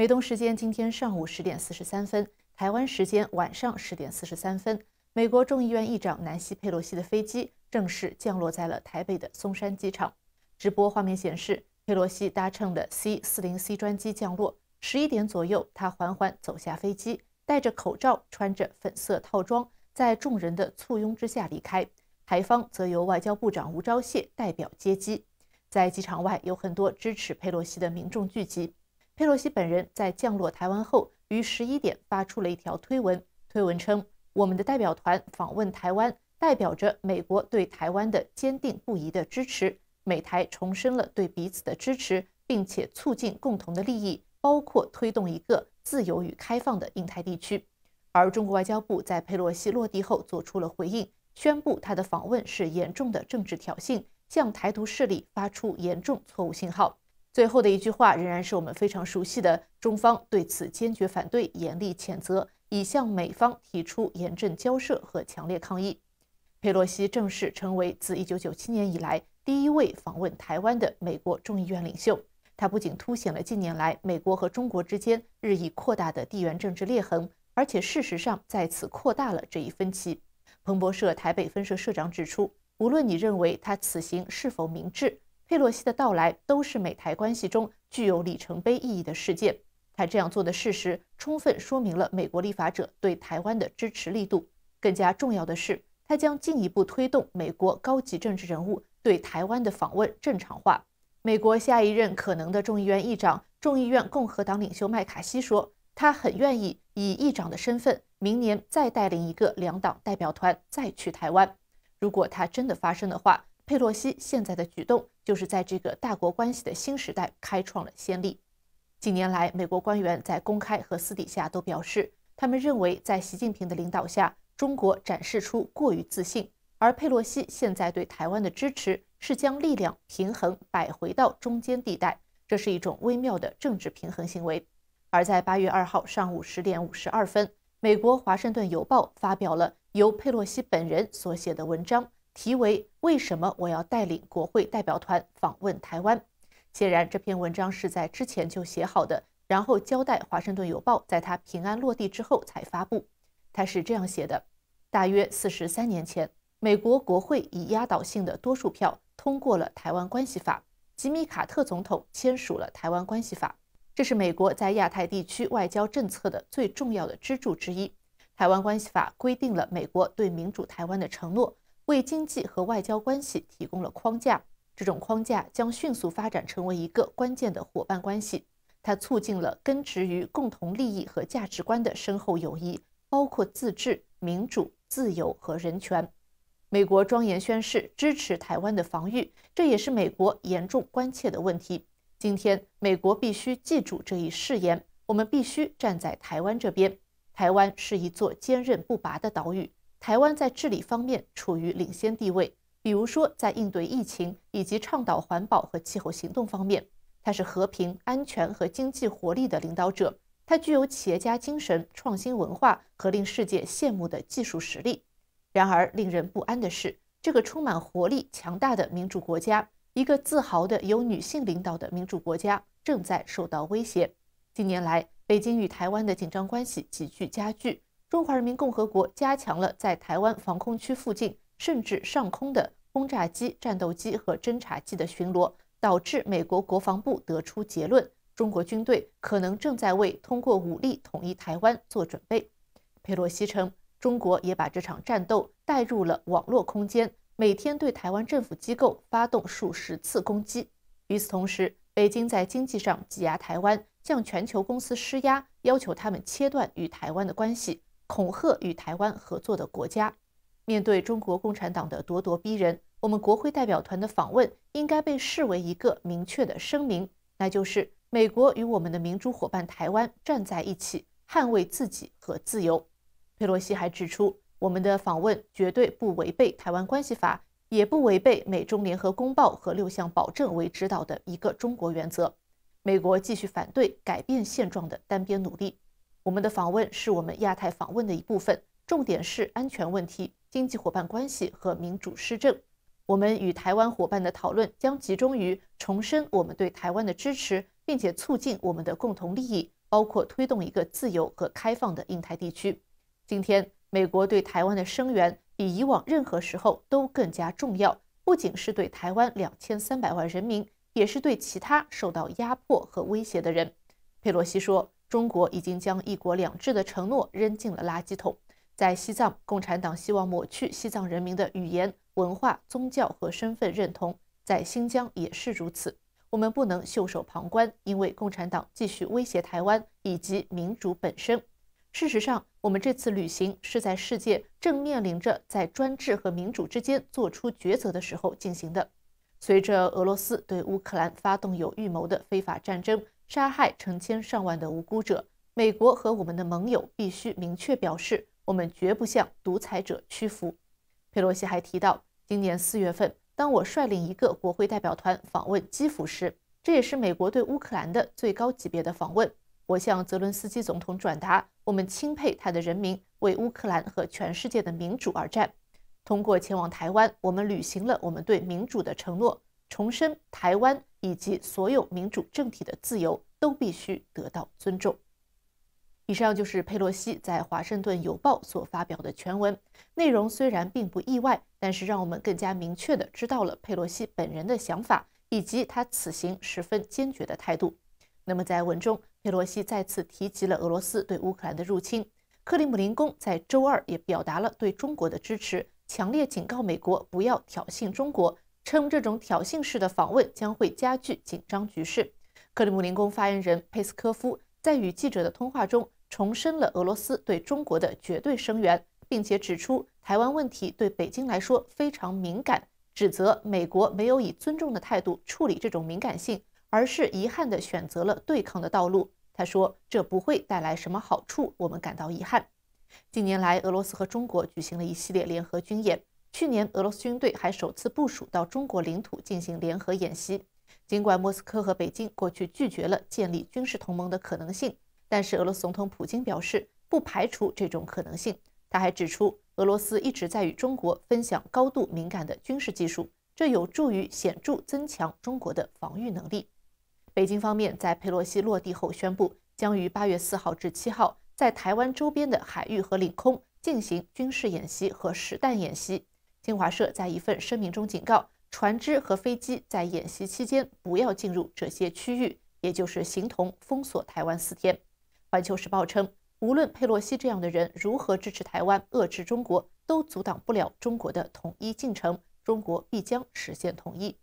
美东时间今天上午十点四十三分，台湾时间晚上十点四十三分，美国众议院议长南希·佩洛西的飞机正式降落在了台北的松山机场。直播画面显示，佩洛西搭乘的 C 四零 C 专机降落，十一点左右，她缓缓走下飞机，戴着口罩，穿着粉色套装，在众人的簇拥之下离开。台方则由外交部长吴钊燮代表接机。在机场外，有很多支持佩洛西的民众聚集。佩洛西本人在降落台湾后，于十一点发出了一条推文。推文称：“我们的代表团访问台湾，代表着美国对台湾的坚定不移的支持。美台重申了对彼此的支持，并且促进共同的利益，包括推动一个自由与开放的印太地区。”而中国外交部在佩洛西落地后做出了回应，宣布他的访问是严重的政治挑衅，向台独势力发出严重错误信号。最后的一句话仍然是我们非常熟悉的：中方对此坚决反对、严厉谴责，已向美方提出严正交涉和强烈抗议。佩洛西正式成为自1997年以来第一位访问台湾的美国众议院领袖。他不仅凸显了近年来美国和中国之间日益扩大的地缘政治裂痕，而且事实上再次扩大了这一分歧。彭博社台北分社社长指出，无论你认为他此行是否明智。佩洛西的到来都是美台关系中具有里程碑意义的事件。他这样做的事实充分说明了美国立法者对台湾的支持力度。更加重要的是，他将进一步推动美国高级政治人物对台湾的访问正常化。美国下一任可能的众议院议长、众议院共和党领袖麦卡锡说，他很愿意以议长的身份明年再带领一个两党代表团再去台湾。如果他真的发生的话，佩洛西现在的举动。就是在这个大国关系的新时代开创了先例。近年来，美国官员在公开和私底下都表示，他们认为在习近平的领导下，中国展示出过于自信。而佩洛西现在对台湾的支持，是将力量平衡摆回到中间地带，这是一种微妙的政治平衡行为。而在八月二号上午十点五十二分，美国《华盛顿邮报》发表了由佩洛西本人所写的文章。题为“为什么我要带领国会代表团访问台湾？”显然，这篇文章是在之前就写好的，然后交代《华盛顿邮报》在他平安落地之后才发布。他是这样写的：大约四十三年前，美国国会以压倒性的多数票通过了《台湾关系法》，吉米·卡特总统签署了《台湾关系法》，这是美国在亚太地区外交政策的最重要的支柱之一。《台湾关系法》规定了美国对民主台湾的承诺。为经济和外交关系提供了框架，这种框架将迅速发展成为一个关键的伙伴关系。它促进了根植于共同利益和价值观的深厚友谊，包括自治、民主、自由和人权。美国庄严宣誓支持台湾的防御，这也是美国严重关切的问题。今天，美国必须记住这一誓言。我们必须站在台湾这边。台湾是一座坚韧不拔的岛屿。台湾在治理方面处于领先地位，比如说在应对疫情以及倡导环保和气候行动方面，它是和平、安全和经济活力的领导者。它具有企业家精神、创新文化和令世界羡慕的技术实力。然而，令人不安的是，这个充满活力、强大的民主国家，一个自豪的由女性领导的民主国家，正在受到威胁。近年来，北京与台湾的紧张关系急剧加剧。中华人民共和国加强了在台湾防空区附近甚至上空的轰炸机、战斗机和侦察机的巡逻，导致美国国防部得出结论，中国军队可能正在为通过武力统一台湾做准备。佩洛西称，中国也把这场战斗带入了网络空间，每天对台湾政府机构发动数十次攻击。与此同时，北京在经济上挤压台湾，向全球公司施压，要求他们切断与台湾的关系。恐吓与台湾合作的国家，面对中国共产党的咄咄逼人，我们国会代表团的访问应该被视为一个明确的声明，那就是美国与我们的民主伙伴台湾站在一起，捍卫自己和自由。佩洛西还指出，我们的访问绝对不违背《台湾关系法》，也不违背美中联合公报和六项保证为指导的一个中国原则。美国继续反对改变现状的单边努力。我们的访问是我们亚太访问的一部分，重点是安全问题、经济伙伴关系和民主施政。我们与台湾伙伴的讨论将集中于重申我们对台湾的支持，并且促进我们的共同利益，包括推动一个自由和开放的印太地区。今天，美国对台湾的声援比以往任何时候都更加重要，不仅是对台湾两千三百万人民，也是对其他受到压迫和威胁的人。佩洛西说。中国已经将“一国两制”的承诺扔进了垃圾桶。在西藏，共产党希望抹去西藏人民的语言、文化、宗教和身份认同；在新疆也是如此。我们不能袖手旁观，因为共产党继续威胁台湾以及民主本身。事实上，我们这次旅行是在世界正面临着在专制和民主之间做出抉择的时候进行的。随着俄罗斯对乌克兰发动有预谋的非法战争，杀害成千上万的无辜者，美国和我们的盟友必须明确表示，我们绝不向独裁者屈服。佩洛西还提到，今年四月份，当我率领一个国会代表团访问基辅时，这也是美国对乌克兰的最高级别的访问。我向泽伦斯基总统转达，我们钦佩他的人民为乌克兰和全世界的民主而战。通过前往台湾，我们履行了我们对民主的承诺。重申台湾。以及所有民主政体的自由都必须得到尊重。以上就是佩洛西在《华盛顿邮报》所发表的全文内容，虽然并不意外，但是让我们更加明确地知道了佩洛西本人的想法以及他此行十分坚决的态度。那么在文中，佩洛西再次提及了俄罗斯对乌克兰的入侵，克里姆林宫在周二也表达了对中国的支持，强烈警告美国不要挑衅中国。称这种挑衅式的访问将会加剧紧张局势。克里姆林宫发言人佩斯科夫在与记者的通话中重申了俄罗斯对中国的绝对声援，并且指出台湾问题对北京来说非常敏感，指责美国没有以尊重的态度处理这种敏感性，而是遗憾地选择了对抗的道路。他说：“这不会带来什么好处，我们感到遗憾。”近年来，俄罗斯和中国举行了一系列联合军演。去年，俄罗斯军队还首次部署到中国领土进行联合演习。尽管莫斯科和北京过去拒绝了建立军事同盟的可能性，但是俄罗斯总统普京表示不排除这种可能性。他还指出，俄罗斯一直在与中国分享高度敏感的军事技术，这有助于显著增强中国的防御能力。北京方面在佩洛西落地后宣布，将于8月4号至7号在台湾周边的海域和领空进行军事演习和实弹演习。新华社在一份声明中警告，船只和飞机在演习期间不要进入这些区域，也就是形同封锁台湾四天。环球时报称，无论佩洛西这样的人如何支持台湾遏制中国，都阻挡不了中国的统一进程，中国必将实现统一。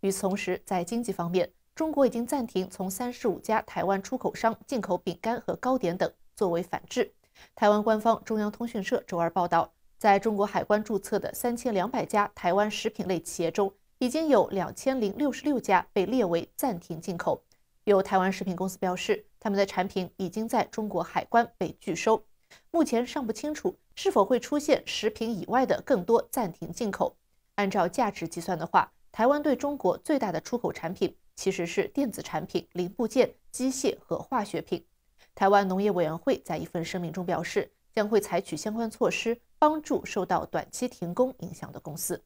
与此同时，在经济方面，中国已经暂停从三十五家台湾出口商进口饼干和糕点等，作为反制。台湾官方中央通讯社周二报道。在中国海关注册的三千两百家台湾食品类企业中，已经有两千零六十六家被列为暂停进口。有台湾食品公司表示，他们的产品已经在中国海关被拒收。目前尚不清楚是否会出现食品以外的更多暂停进口。按照价值计算的话，台湾对中国最大的出口产品其实是电子产品零部件、机械和化学品。台湾农业委员会在一份声明中表示，将会采取相关措施。帮助受到短期停工影响的公司。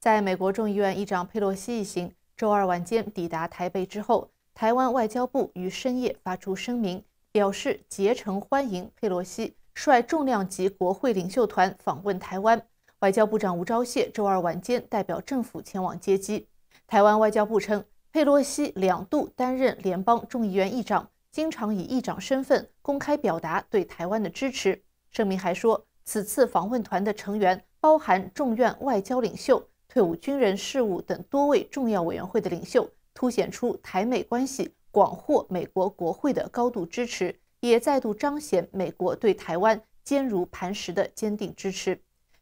在美国众议院议长佩洛西一行周二晚间抵达台北之后，台湾外交部于深夜发出声明，表示竭诚欢迎佩洛西率重量级国会领袖团访问台湾。外交部长吴钊燮周二晚间代表政府前往接机。台湾外交部称，佩洛西两度担任联邦众议院议长，经常以议长身份公开表达对台湾的支持。声明还说。此次访问团的成员包含众院外交领袖、退伍军人事务等多位重要委员会的领袖，凸显出台美关系广获美国国会的高度支持，也再度彰显美国对台湾坚如磐石的坚定支持。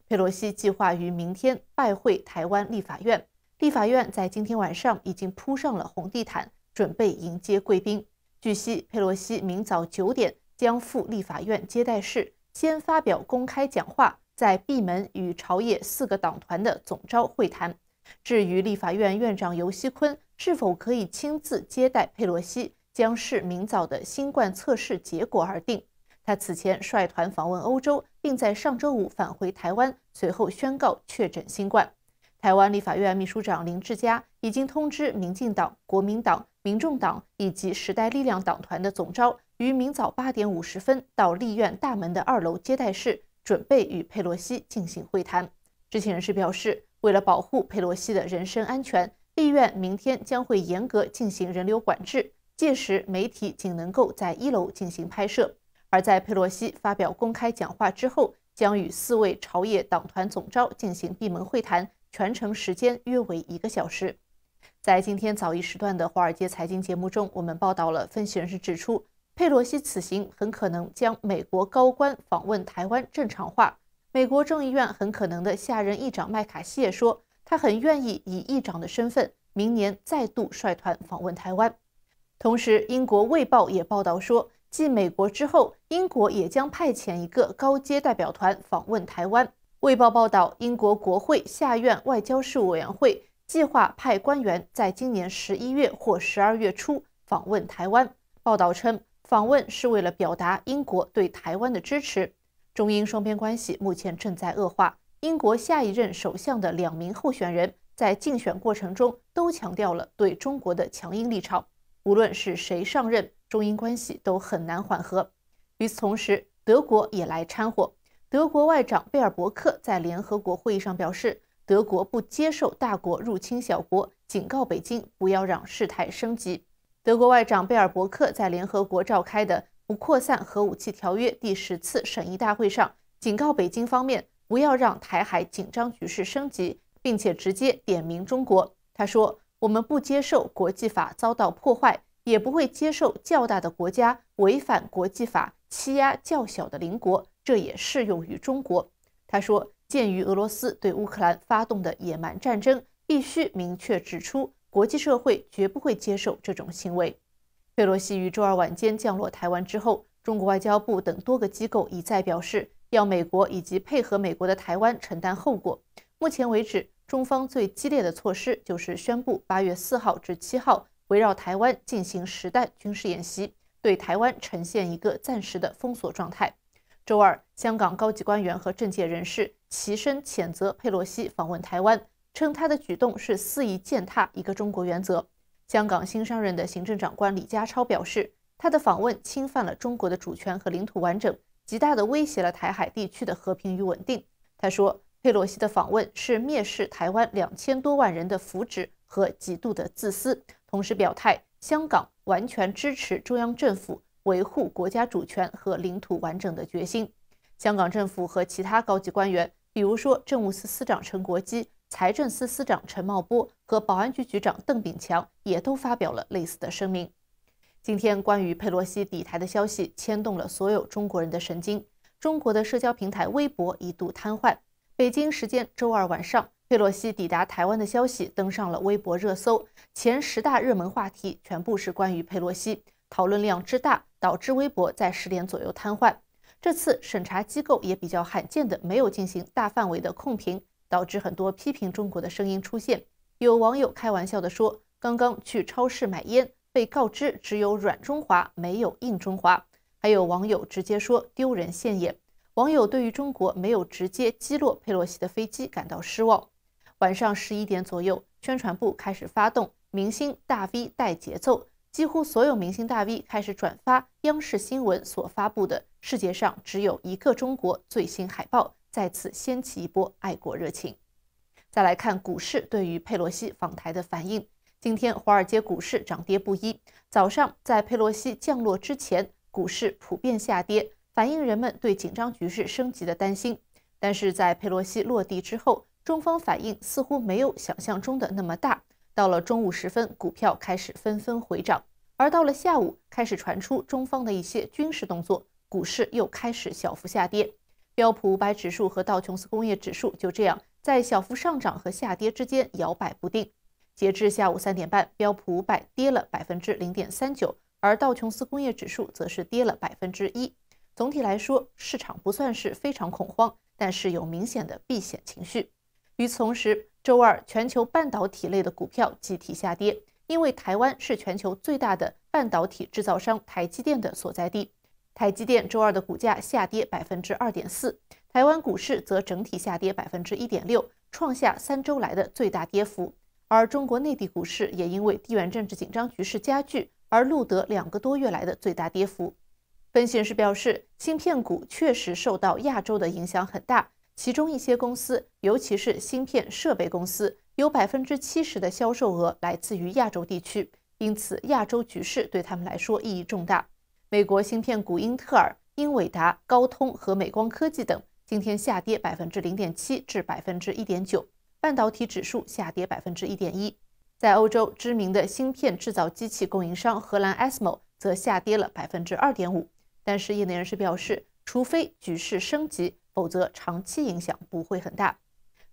佩洛西计划于明天拜会台湾立法院，立法院在今天晚上已经铺上了红地毯，准备迎接贵宾。据悉，佩洛西明早九点将赴立法院接待室。先发表公开讲话，再闭门与朝野四个党团的总召会谈。至于立法院院长游锡坤是否可以亲自接待佩洛西，将视明早的新冠测试结果而定。他此前率团访问欧洲，并在上周五返回台湾，随后宣告确诊新冠。台湾立法院秘书长林志嘉已经通知民进党、国民党、民众党以及时代力量党团的总召。于明早八点五十分到立院大门的二楼接待室，准备与佩洛西进行会谈。知情人士表示，为了保护佩洛西的人身安全，立院明天将会严格进行人流管制，届时媒体仅能够在一楼进行拍摄。而在佩洛西发表公开讲话之后，将与四位朝野党团总召进行闭门会谈，全程时间约为一个小时。在今天早一时段的华尔街财经节目中，我们报道了分析人士指出。佩洛西此行很可能将美国高官访问台湾正常化。美国众议院很可能的下任议长麦卡锡也说，他很愿意以议长的身份明年再度率团访问台湾。同时，英国卫报也报道说，继美国之后，英国也将派遣一个高阶代表团访问台湾。卫报报道，英国国会下院外交事务委员会计划派官员在今年十一月或十二月初访问台湾。报道称。访问是为了表达英国对台湾的支持。中英双边关系目前正在恶化。英国下一任首相的两名候选人在竞选过程中都强调了对中国的强硬立场。无论是谁上任，中英关系都很难缓和。与此同时，德国也来掺和。德国外长贝尔伯克在联合国会议上表示，德国不接受大国入侵小国，警告北京不要让事态升级。德国外长贝尔伯克在联合国召开的《不扩散核武器条约》第十次审议大会上警告北京方面，不要让台海紧张局势升级，并且直接点名中国。他说：“我们不接受国际法遭到破坏，也不会接受较大的国家违反国际法欺压较小的邻国，这也适用于中国。”他说：“鉴于俄罗斯对乌克兰发动的野蛮战争，必须明确指出。”国际社会绝不会接受这种行为。佩洛西于周二晚间降落台湾之后，中国外交部等多个机构一再表示，要美国以及配合美国的台湾承担后果。目前为止，中方最激烈的措施就是宣布八月四号至七号围绕台湾进行实弹军事演习，对台湾呈现一个暂时的封锁状态。周二，香港高级官员和政界人士齐声谴责佩洛西访问台湾。称他的举动是肆意践踏一个中国原则。香港新上任的行政长官李家超表示，他的访问侵犯了中国的主权和领土完整，极大的威胁了台海地区的和平与稳定。他说，佩洛西的访问是蔑视台湾两千多万人的福祉和极度的自私。同时表态，香港完全支持中央政府维护国家主权和领土完整的决心。香港政府和其他高级官员，比如说政务司司长陈国基。财政司司长陈茂波和保安局局长邓炳强也都发表了类似的声明。今天关于佩洛西抵台的消息牵动了所有中国人的神经，中国的社交平台微博一度瘫痪。北京时间周二晚上，佩洛西抵达台湾的消息登上了微博热搜，前十大热门话题全部是关于佩洛西，讨论量之大导致微博在十点左右瘫痪。这次审查机构也比较罕见的没有进行大范围的控评。导致很多批评中国的声音出现。有网友开玩笑地说：“刚刚去超市买烟，被告知只有软中华，没有硬中华。”还有网友直接说：“丢人现眼。”网友对于中国没有直接击落佩洛西的飞机感到失望。晚上十一点左右，宣传部开始发动明星大 V 带节奏，几乎所有明星大 V 开始转发央视新闻所发布的“世界上只有一个中国”最新海报。再次掀起一波爱国热情。再来看股市对于佩洛西访台的反应。今天，华尔街股市涨跌不一。早上在佩洛西降落之前，股市普遍下跌，反映人们对紧张局势升级的担心。但是在佩洛西落地之后，中方反应似乎没有想象中的那么大。到了中午时分，股票开始纷纷回涨，而到了下午，开始传出中方的一些军事动作，股市又开始小幅下跌。标普五百指数和道琼斯工业指数就这样在小幅上涨和下跌之间摇摆不定。截至下午三点半，标普五百跌了百分之零点三九，而道琼斯工业指数则是跌了百分之一。总体来说，市场不算是非常恐慌，但是有明显的避险情绪。与此同时，周二全球半导体类的股票集体下跌，因为台湾是全球最大的半导体制造商台积电的所在地。台积电周二的股价下跌百分之二点四，台湾股市则整体下跌百分之一点六，创下三周来的最大跌幅。而中国内地股市也因为地缘政治紧张局势加剧而录得两个多月来的最大跌幅。分析士表示，芯片股确实受到亚洲的影响很大，其中一些公司，尤其是芯片设备公司，有百分之七十的销售额来自于亚洲地区，因此亚洲局势对他们来说意义重大。美国芯片股英特尔、英伟达、高通和美光科技等今天下跌百分之零点七至百分之一点九，半导体指数下跌百分之一点一。在欧洲，知名的芯片制造机器供应商荷兰 ASML 则下跌了百分之二点五。但是业内人士表示，除非局势升级，否则长期影响不会很大。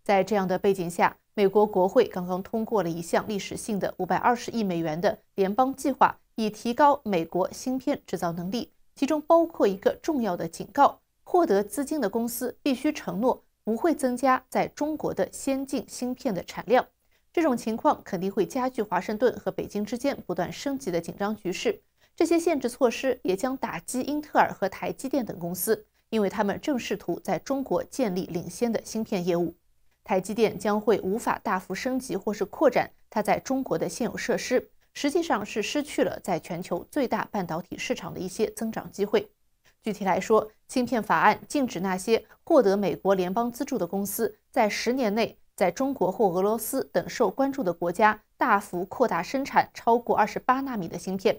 在这样的背景下，美国国会刚刚通过了一项历史性的五百二十亿美元的联邦计划。以提高美国芯片制造能力，其中包括一个重要的警告：获得资金的公司必须承诺不会增加在中国的先进芯片的产量。这种情况肯定会加剧华盛顿和北京之间不断升级的紧张局势。这些限制措施也将打击英特尔和台积电等公司，因为他们正试图在中国建立领先的芯片业务。台积电将会无法大幅升级或是扩展它在中国的现有设施。实际上是失去了在全球最大半导体市场的一些增长机会。具体来说，芯片法案禁止那些获得美国联邦资助的公司在十年内在中国或俄罗斯等受关注的国家大幅扩大生产超过二十八纳米的芯片。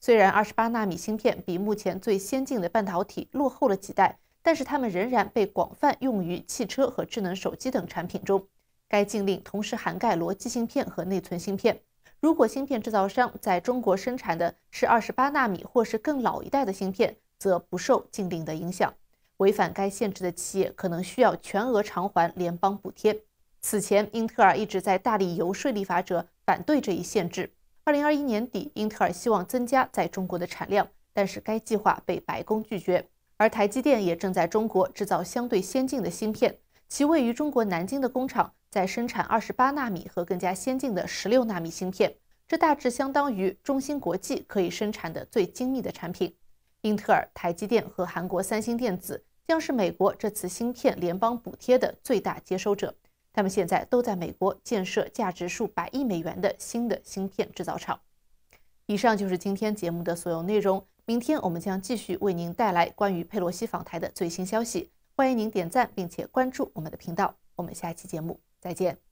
虽然二十八纳米芯片比目前最先进的半导体落后了几代，但是它们仍然被广泛用于汽车和智能手机等产品中。该禁令同时涵盖逻辑芯片和内存芯片。如果芯片制造商在中国生产的是二十八纳米或是更老一代的芯片，则不受禁令的影响。违反该限制的企业可能需要全额偿还联邦补贴。此前，英特尔一直在大力游说立法者反对这一限制。二零二一年底，英特尔希望增加在中国的产量，但是该计划被白宫拒绝。而台积电也正在中国制造相对先进的芯片。其位于中国南京的工厂在生产二十八纳米和更加先进的十六纳米芯片，这大致相当于中芯国际可以生产的最精密的产品。英特尔、台积电和韩国三星电子将是美国这次芯片联邦补贴的最大接收者，他们现在都在美国建设价值数百亿美元的新的芯片制造厂。以上就是今天节目的所有内容，明天我们将继续为您带来关于佩洛西访台的最新消息。欢迎您点赞并且关注我们的频道，我们下期节目再见。